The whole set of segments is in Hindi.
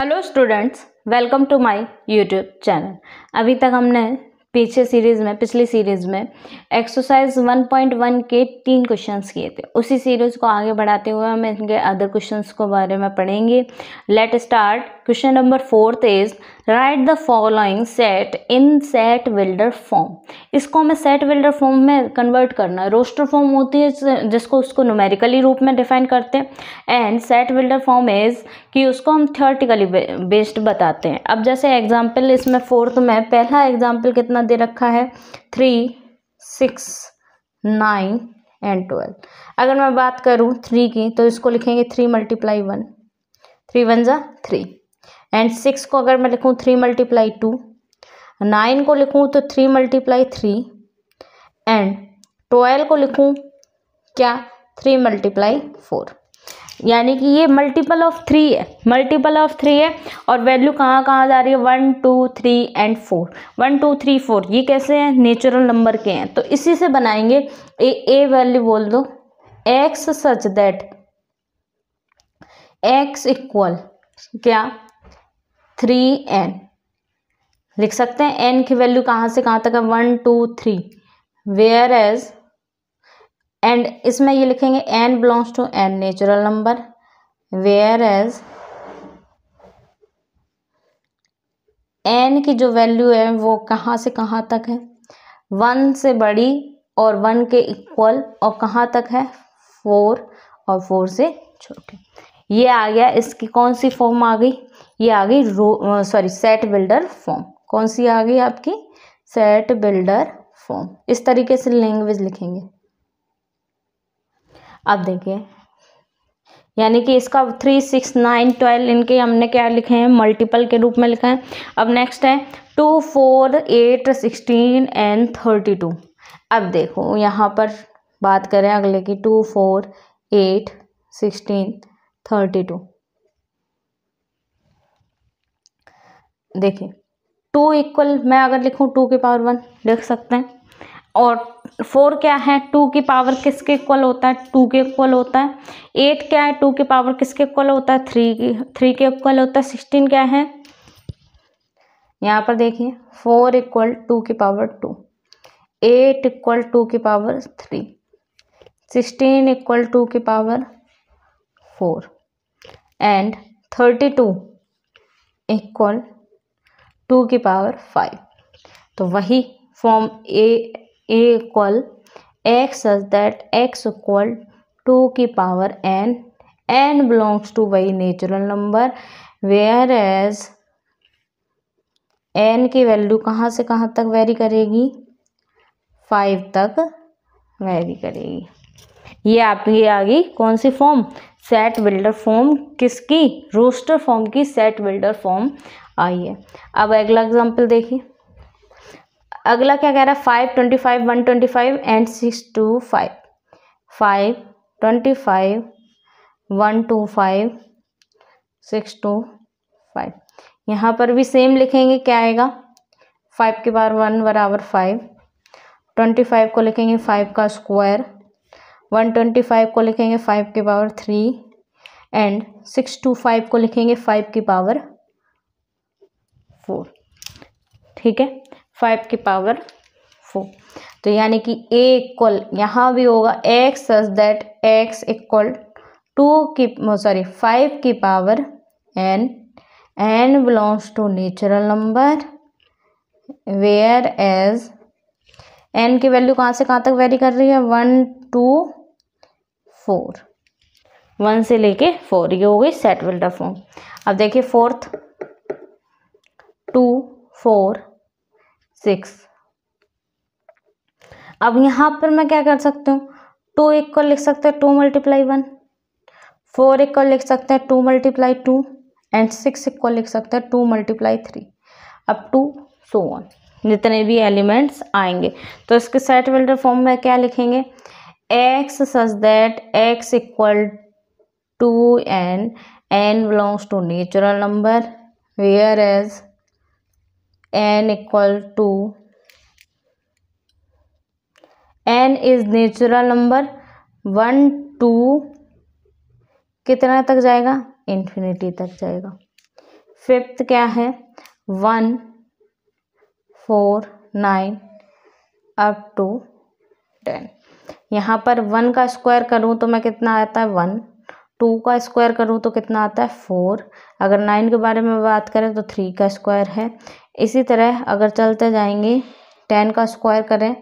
hello students welcome to my YouTube channel अभी तक हमने पीछे सीरीज़ में पिछली सीरीज़ में एक्सरसाइज 1.1 के तीन क्वेश्चंस किए थे उसी सीरीज़ को आगे बढ़ाते हुए हम इनके अदर क्वेश्चंस को बारे में पढ़ेंगे let start question number fourth is write the following set in set builder form इसको हमें सेट विल्डर फॉर्म में कन्वर्ट करना है रोस्टर फॉर्म होती है जिसको उसको न्यूमेरिकली रूप में डिफाइन करते हैं and set builder form is कि उसको हम थियोरटिकली बेस्ड बताते हैं अब जैसे एग्जाम्पल इसमें फोर्थ में पहला एग्जाम्पल कितना दे रखा है three six nine and twelve अगर मैं बात करूँ थ्री की तो इसको लिखेंगे three multiply one three one ज़ा थ्री एंड सिक्स को अगर मैं लिखूँ थ्री मल्टीप्लाई टू नाइन को लिखूँ तो three multiply three and twelve को लिखूँ क्या थ्री मल्टीप्लाई फोर यानी कि ये मल्टीपल ऑफ थ्री है मल्टीपल ऑफ थ्री है और वैल्यू कहाँ कहाँ जा रही है one two three and four one two three four ये कैसे हैं नेचुरल नंबर के हैं तो इसी से बनाएंगे ए ए वैल्यू बोल दो x such that x equal क्या थ्री एन लिख सकते हैं एन की वैल्यू कहाँ से कहाँ तक है one two three whereas and इसमें ये लिखेंगे n belongs to n natural number whereas n की जो वैल्यू है वो कहाँ से कहाँ तक है वन से बड़ी और वन के इक्वल और कहाँ तक है फोर और फोर से छोटी ये आ गया इसकी कौन सी फॉर्म आ गई ये आ गई रो सॉरी सेट बिल्डर फॉर्म कौन सी आ गई आपकी सेट बिल्डर फॉर्म इस तरीके से लैंग्वेज लिखेंगे अब देखिए यानी कि इसका थ्री सिक्स नाइन ट्वेल्व इनके हमने क्या लिखे हैं मल्टीपल के रूप में लिखा है अब नेक्स्ट है two four eight sixteen and thirty two अब देखो यहाँ पर बात करें अगले की two four eight sixteen thirty two देखिए टू इक्वल मैं अगर लिखूँ टू की पावर वन लिख सकते हैं और फोर क्या है टू की पावर किसके इक्वल होता है टू के इक्वल होता है एट क्या है टू की पावर किसके इक्वल होता है थ्री की थ्री के इक्वल होता है सिक्सटीन क्या है यहाँ पर देखिए फोर इक्वल टू की power two eight equal two की power three sixteen equal two की power four and thirty two equal two की पावर फाइव तो वही form A equal x such that x equal two की power n n belongs to वही natural number whereas n की वैल्यू कहाँ से कहाँ तक वेरी करेगी फाइव तक वेरी करेगी ये आपकी आ गई कौन सी फॉर्म सेट बिल्डर फॉर्म किसकी रोस्टर फॉर्म की सेट बिल्डर फॉर्म आइए अब अगला एग्जाम्पल देखिए अगला क्या कह रहा है five twenty five one twenty five and six two five five twenty five one two five six two five यहाँ पर भी सेम लिखेंगे क्या आएगा फाइव के बार वन बराबर फाइव ट्वेंटी फाइव को लिखेंगे फाइव का स्क्वायर वन ट्वेंटी फाइव को लिखेंगे फाइव के power three and six two five को लिखेंगे फाइव की पावर फोर ठीक है फाइव की पावर फोर तो यानी कि ए इक्वल यहाँ भी होगा x such that x equal two की सॉरी oh, फाइव की power n n belongs to natural number whereas n की वैल्यू कहाँ से कहाँ तक वेरी कर रही है वन टू फोर वन से लेके फोर ये हो गई सेट विल्डर फॉर्म अब देखिए फोर्थ टू फोर सिक्स अब यहाँ पर मैं क्या कर सकती हूँ टू इक्वल लिख सकते हैं two multiply one four equal लिख सकते हैं two multiply two and six equal लिख सकते हैं two multiply three up to so on जितने भी एलिमेंट्स आएंगे तो इसके सेट वेल्टर फॉर्म में क्या लिखेंगे x such that x equal to n n belongs to natural number whereas n equal to n is natural number one two कितना तक जाएगा इन्फिनिटी तक जाएगा फिफ्थ क्या है one four nine up to ten यहाँ पर वन का स्क्वायर करूँ तो मैं कितना आता है वन टू का स्क्वायर करूँ तो कितना आता है फोर अगर नाइन के बारे में बात करें तो थ्री का स्क्वायर है इसी तरह अगर चलते जाएंगे टेन का स्क्वायर करें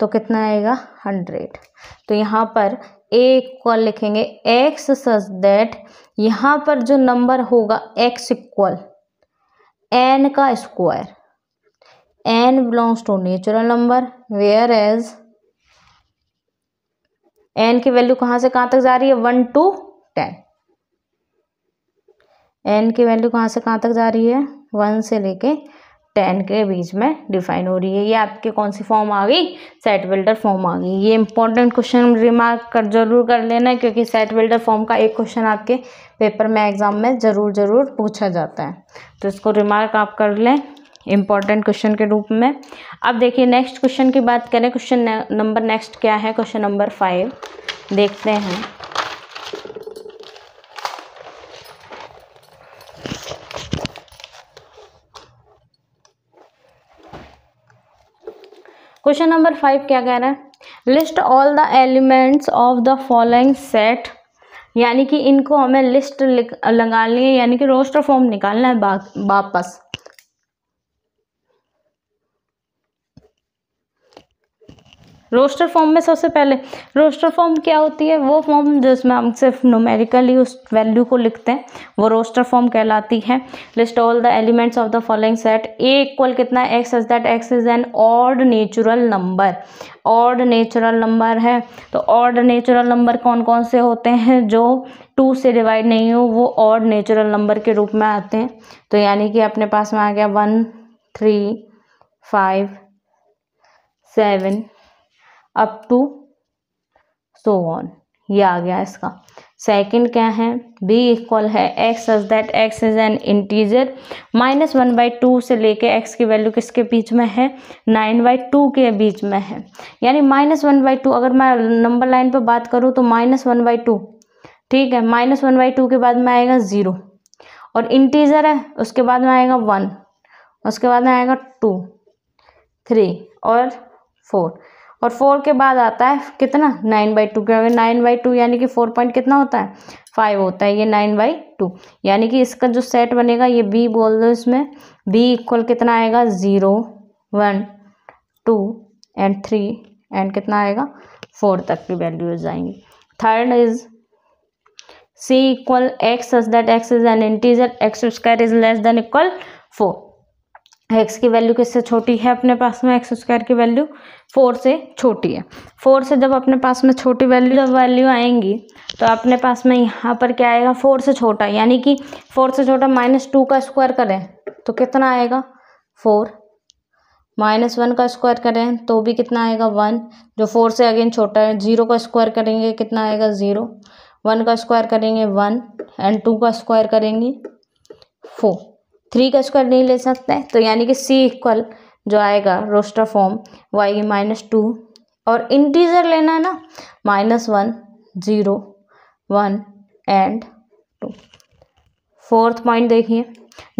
तो कितना आएगा हंड्रेड तो यहाँ पर ए इक्वल लिखेंगे एक्स सच दैट यहाँ पर जो नंबर होगा एक्स इक्वल एन का square n belongs to natural number whereas n की वैल्यू कहाँ से कहाँ तक जा रही है वन टू टेन एन की वैल्यू कहाँ से कहाँ तक जा रही है वन से लेके टेन के बीच में डिफाइन हो रही है ये आपके कौन सी फॉर्म आ गई सेट बिल्डर फॉर्म आ गई ये इंपॉर्टेंट क्वेश्चन रिमार्क कर जरूर कर लेना क्योंकि सेट बिल्डर फॉर्म का एक क्वेश्चन आपके पेपर में एग्जाम में ज़रूर ज़रूर पूछा जाता है तो इसको रिमार्क आप कर लें इंपॉर्टेंट क्वेश्चन के रूप में अब देखिए नेक्स्ट क्वेश्चन की बात करें क्वेश्चन नंबर नेक्स्ट क्या है क्वेश्चन नंबर फाइव देखते हैं क्वेश्चन नंबर फाइव क्या कह रहा है list all the elements of the following set यानी कि इनको हमें लिस्ट लगानी है यानी कि रोस्टर फॉर्म निकालना है वापस रोस्टर फॉर्म में सबसे पहले रोस्टर फॉर्म क्या होती है वो फॉर्म जिसमें हम सिर्फ नोमेरिकली उस वैल्यू को लिखते हैं वो रोस्टर फॉर्म कहलाती है list all the elements of the following set A equal कितना x is that x is N ORed natural number ORed natural number है तो ऑर्ड नेचुरल नंबर कौन कौन से होते हैं जो टू से डिवाइड नहीं हो वो ऑड नेचुरल नंबर के रूप में आते हैं तो यानी कि अपने पास में आ गया one three five seven up to so on ये आ गया इसका सेकंड क्या है बी इक्वल है x as that x is an integer minus one by two से लेके एक्स की वैल्यू किसके बीच में है नाइन बाई टू के बीच में है यानी माइनस वन बाई टू अगर मैं नंबर लाइन पर बात करूँ तो माइनस वन बाई टू ठीक है माइनस वन बाई टू के बाद में आएगा ज़ीरो और इंटीजर है उसके बाद में आएगा वन उसके बाद में आएगा टू थ्री और फोर और फोर के बाद आता है कितना नाइन बाई टू क्योंकि नाइन बाई टू यानी कि फोर पॉइंट कितना होता है फाइव होता है ये नाइन बाई टू यानी कि इसका जो सेट बनेगा ये बी बोल दो इसमें बी इक्वल कितना आएगा zero one two and three and कितना आएगा फोर तक की वैल्यूज आएंगी third is C equal x such that x is an integer x square is less than equal four x की वैल्यू किससे छोटी है अपने पास में एक्स स्क्वायर की वैल्यू फोर से छोटी है फोर से जब अपने पास में छोटी वैल्यू जब वैल्यू आएंगी तो अपने पास में यहाँ पर क्या आएगा फोर से छोटा यानी कि फोर से छोटा माइनस टू का स्क्वायर करें तो कितना आएगा फोर माइनस वन का स्क्वायर करें तो भी कितना आएगा वन जो फोर से अगेन छोटा है जीरो का स्क्वायर करेंगे कितना आएगा ज़ीरो वन का स्क्वायर करेंगे वन एंड टू का स्क्वायर करेंगे फोर थ्री का स्क्वायर नहीं ले सकते तो यानी कि सी इक्वल जो आएगा रोस्टर फॉर्म वो आएगी माइनस टू और इंटीजर लेना है ना minus one zero one and two fourth point देखिए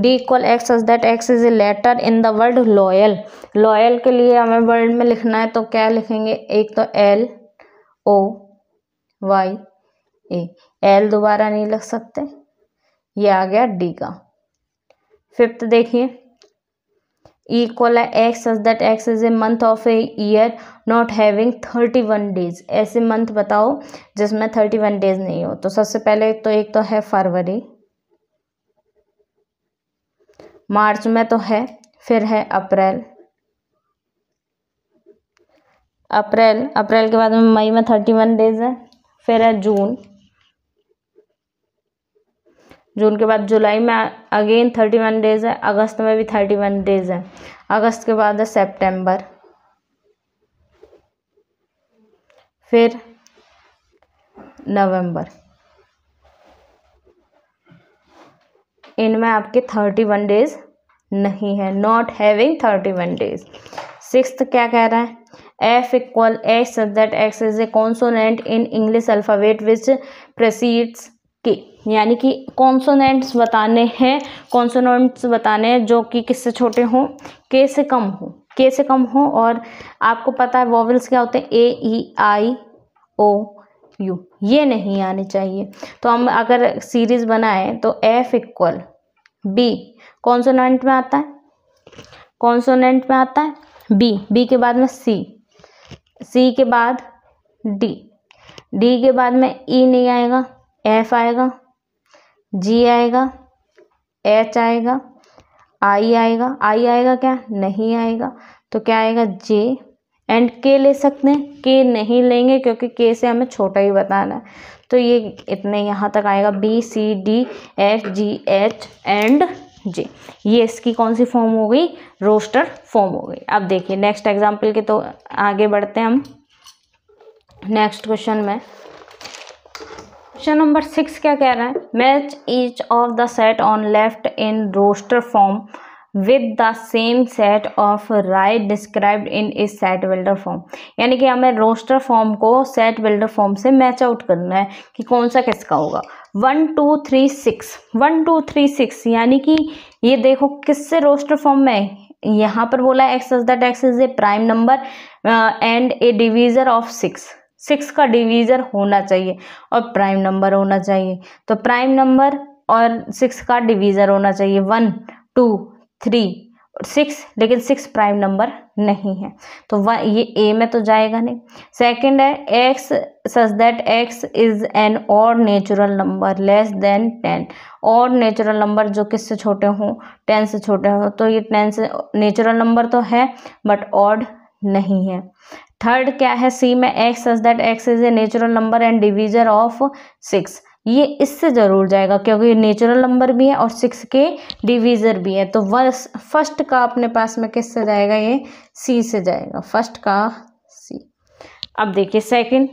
D equal X is that x is a letter in the word loyal loyal के लिए हमें वर्ड में लिखना है तो क्या लिखेंगे एक तो L O Y A L दोबारा नहीं लिख सकते ये आ गया डी का फिफ्थ देखिए इक्वल है x as that x is a month of a year not having thirty one days ऐसे मंथ बताओ जिसमें थर्टी वन डेज नहीं हो तो सबसे पहले तो एक तो है फरवरी मार्च में तो है फिर है अप्रैल अप्रैल अप्रैल के बाद में मई में थर्टी वन डेज है फिर है जून जून के बाद जुलाई में अगेन थर्टी वन डेज़ है अगस्त में भी थर्टी वन डेज़ है अगस्त के बाद है सेप्टेम्बर फिर नवंबर इनमें आपके थर्टी वन डेज़ नहीं है not having thirty one days six क्या कह रहा है F equal X that x is a consonant in English alphabet which precedes के यानी कि कॉन्सोनेंट्स बताने हैं कॉन्सोनेंट्स बताने हैं जो कि किससे छोटे हों के से कम हों के से कम हों और आपको पता है वॉवल्स क्या होते हैं ए ई आई ओ यू ये नहीं आने चाहिए तो हम अगर सीरीज बनाएं तो एफ इक्वल बी कॉन्सोनेंट में आता है कॉन्सोनेंट में आता है बी बी के बाद में सी सी के बाद डी डी के बाद में ई e नहीं आएगा एफ आएगा जी आएगा एच आएगा आई आएगा आई आएगा क्या नहीं आएगा तो क्या आएगा जे एंड के ले सकते हैं के नहीं लेंगे क्योंकि के से हमें छोटा ही बताना है तो ये इतने यहाँ तक आएगा B C D F G H and J ये इसकी कौन सी फॉर्म हो गई रोस्टर फॉर्म हो गई अब देखिए नेक्स्ट एग्जाम्पल के तो आगे बढ़ते हैं हम नेक्स्ट क्वेश्चन में क्वेश्चन नंबर सिक्स क्या कह रहा है match each of the set on left in roster form with the same set of right describe in इस सेट बिल्डर फॉर्म यानी कि हमें रोस्टर फॉर्म को सेट बिल्डर फॉर्म से मैच आउट करना है कि कौन सा किसका होगा one two three six one two three six यानी कि ये देखो किससे रोस्टर फॉर्म में यहाँ पर बोला है X is that x is a prime number and a divisor of six six का डिवीज़र होना चाहिए और प्राइम नंबर होना चाहिए तो प्राइम नंबर और सिक्स का डिवीज़र होना चाहिए वन टू थ्री सिक्स लेकिन सिक्स प्राइम नंबर नहीं है तो वन ये ए में तो जाएगा नहीं सेकंड है X such that x is an odd natural number less than ten odd natural number जो किससे छोटे हों टेन से छोटे हों तो ये टेन से नेचुरल नंबर तो है बट ऑड नहीं है थर्ड क्या है सी में X is that x is a natural number and divisor of six ये इससे जरूर जाएगा क्योंकि नेचुरल नंबर भी है और सिक्स के डिवीज़र भी है तो वर्स फर्स्ट का अपने पास में किससे जाएगा ये सी से जाएगा फर्स्ट का सी अब देखिए सेकंड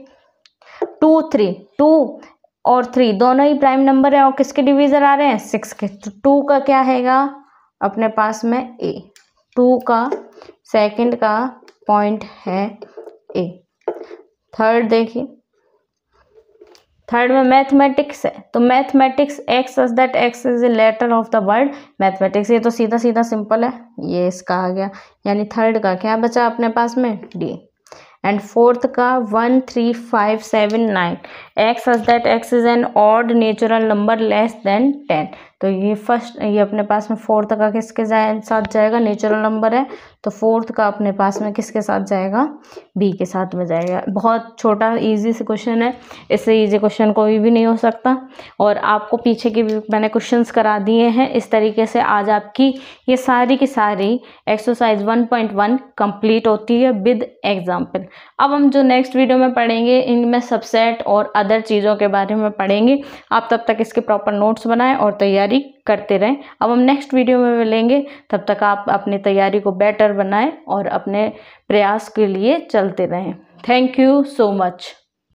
टू थ्री टू और थ्री दोनों ही प्राइम नंबर है और किसके डिवीज़र आ रहे हैं सिक्स के तो टू का क्या हैगा अपने पास में ए टू का सेकंड का पॉइंट है ए थर्ड देखिए थर्ड में मैथमेटिक्स है तो mathematics X is that x is a letter of the word mathematics ये तो सीधा सीधा सिंपल है ये इसका आ गया यानी थर्ड का क्या बचा अपने पास में डी एंड फोर्थ का one three five seven nine X is that x is an odd natural number less than ten तो ये फर्स्ट ये अपने पास में फोर्थ का किसके साथ जाएगा नेचुरल नंबर है तो फोर्थ का अपने पास में किसके साथ जाएगा बी के साथ में जाएगा बहुत छोटा इजी से क्वेश्चन है इससे इजी क्वेश्चन कोई भी नहीं हो सकता और आपको पीछे के भी मैंने क्वेश्चंस करा दिए हैं इस तरीके से आज आपकी ये सारी की सारी एक्सरसाइज 1.1 कंप्लीट होती है विद एग्जाम्पल अब हम जो नेक्स्ट वीडियो में पढ़ेंगे इनमें सबसेट और अदर चीज़ों के बारे में पढ़ेंगे आप तब तक इसके प्रॉपर नोट्स बनाएँ और तैयारी तैयारी करते रहें अब हम नेक्स्ट वीडियो में मिलेंगे तब तक आप अपनी तैयारी को बेटर बनाएं और अपने प्रयास के लिए चलते रहें थैंक यू सो मच